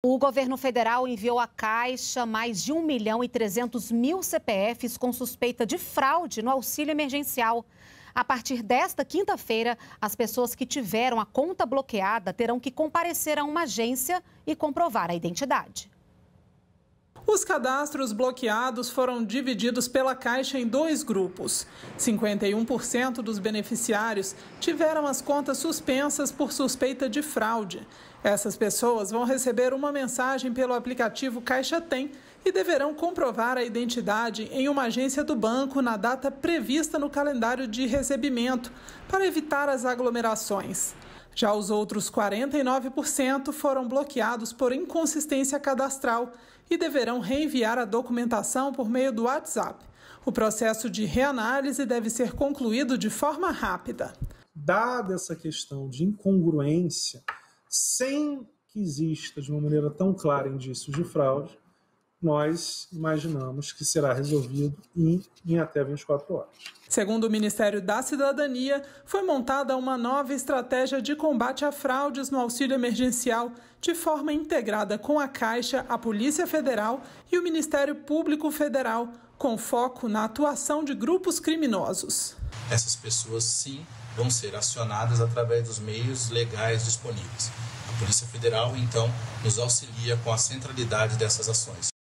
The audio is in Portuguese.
O governo federal enviou à Caixa mais de 1 milhão e 300 mil CPFs com suspeita de fraude no auxílio emergencial. A partir desta quinta-feira, as pessoas que tiveram a conta bloqueada terão que comparecer a uma agência e comprovar a identidade. Os cadastros bloqueados foram divididos pela Caixa em dois grupos. 51% dos beneficiários tiveram as contas suspensas por suspeita de fraude. Essas pessoas vão receber uma mensagem pelo aplicativo Caixa Tem e deverão comprovar a identidade em uma agência do banco na data prevista no calendário de recebimento, para evitar as aglomerações. Já os outros 49% foram bloqueados por inconsistência cadastral e deverão reenviar a documentação por meio do WhatsApp. O processo de reanálise deve ser concluído de forma rápida. Dada essa questão de incongruência, sem que exista de uma maneira tão clara indícios de fraude, nós imaginamos que será resolvido em, em, até 24 horas. Segundo o Ministério da Cidadania, foi montada uma nova estratégia de combate a fraudes no auxílio emergencial, de forma integrada com a Caixa, a Polícia Federal e o Ministério Público Federal, com foco na atuação de grupos criminosos. Essas pessoas, sim, vão ser acionadas através dos meios legais disponíveis. A Polícia Federal, então, nos auxilia com a centralidade dessas ações.